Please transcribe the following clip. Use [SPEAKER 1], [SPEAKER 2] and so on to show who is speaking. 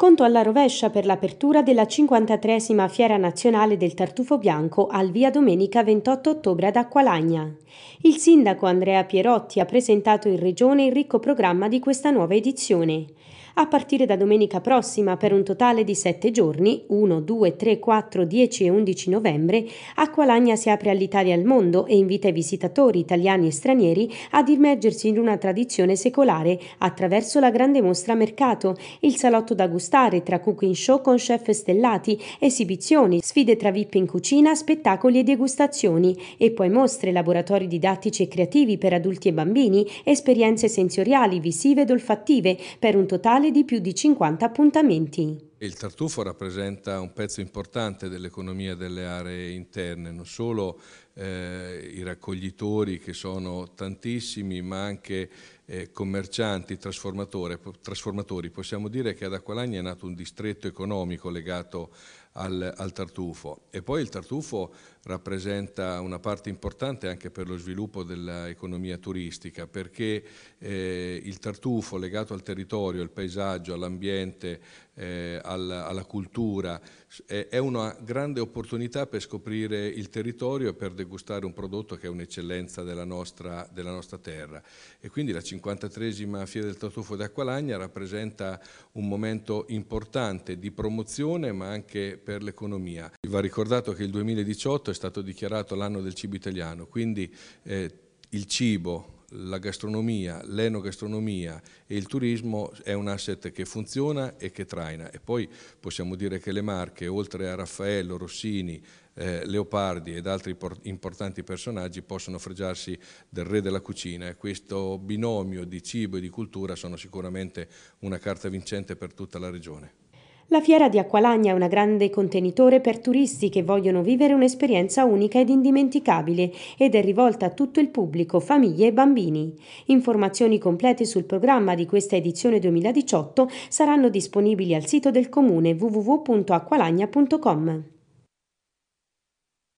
[SPEAKER 1] Conto alla rovescia per l'apertura della 53esima Fiera Nazionale del Tartufo Bianco al via domenica 28 ottobre ad Acqualagna. Il sindaco Andrea Pierotti ha presentato in regione il ricco programma di questa nuova edizione a partire da domenica prossima per un totale di 7 giorni, 1, 2, 3, 4, 10 e 11 novembre, Acqualagna si apre all'Italia e al mondo e invita i visitatori italiani e stranieri ad immergersi in una tradizione secolare attraverso la grande mostra mercato, il salotto da gustare tra cooking show con chef stellati, esibizioni, sfide tra VIP in cucina, spettacoli e degustazioni e poi mostre, laboratori didattici e creativi per adulti e bambini, esperienze sensoriali, visive ed olfattive per un totale di più di 50 appuntamenti.
[SPEAKER 2] Il tartufo rappresenta un pezzo importante dell'economia delle aree interne, non solo eh, i raccoglitori che sono tantissimi, ma anche eh, commercianti, trasformatori. Possiamo dire che ad Acqualagna è nato un distretto economico legato al, al, tartufo e poi il tartufo rappresenta una parte importante anche per lo sviluppo dell'economia turistica perché eh, il tartufo legato al territorio, al paesaggio, all'ambiente, eh, alla, alla, cultura. È una grande opportunità per scoprire il territorio e per degustare un prodotto che è un'eccellenza della nostra, della nostra terra. E quindi la 53esima Fiera del Tartufo di Acqualagna rappresenta un momento importante di promozione ma anche per l'economia. Va ricordato che il 2018 è stato dichiarato l'anno del cibo italiano, quindi eh, il cibo la gastronomia, l'enogastronomia e il turismo è un asset che funziona e che traina. E poi possiamo dire che le Marche, oltre a Raffaello, Rossini, eh, Leopardi ed altri importanti personaggi, possono fregiarsi del re della cucina e questo binomio di cibo e di cultura sono sicuramente una carta vincente per tutta la regione.
[SPEAKER 1] La fiera di Acqualagna è un grande contenitore per turisti che vogliono vivere un'esperienza unica ed indimenticabile ed è rivolta a tutto il pubblico, famiglie e bambini. Informazioni complete sul programma di questa edizione 2018 saranno disponibili al sito del comune www.acqualagna.com.